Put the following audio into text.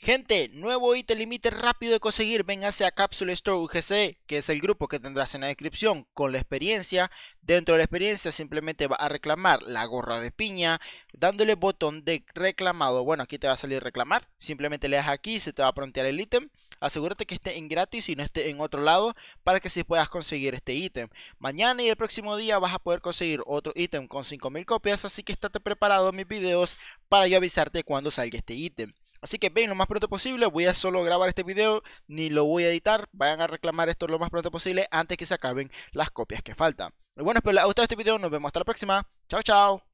Gente, nuevo ítem límite rápido de conseguir, véngase a Capsule Store UGC, que es el grupo que tendrás en la descripción con la experiencia. Dentro de la experiencia simplemente va a reclamar la gorra de piña, dándole botón de reclamado. Bueno, aquí te va a salir reclamar, simplemente le das aquí, se te va a prontear el ítem. Asegúrate que esté en gratis y no esté en otro lado para que si sí puedas conseguir este ítem. Mañana y el próximo día vas a poder conseguir otro ítem con 5000 copias, así que estate preparado mis videos para yo avisarte cuando salga este ítem. Así que ven lo más pronto posible, voy a solo grabar este video, ni lo voy a editar, vayan a reclamar esto lo más pronto posible antes que se acaben las copias que faltan. bueno, espero les haya gustado este video, nos vemos hasta la próxima, chao chao.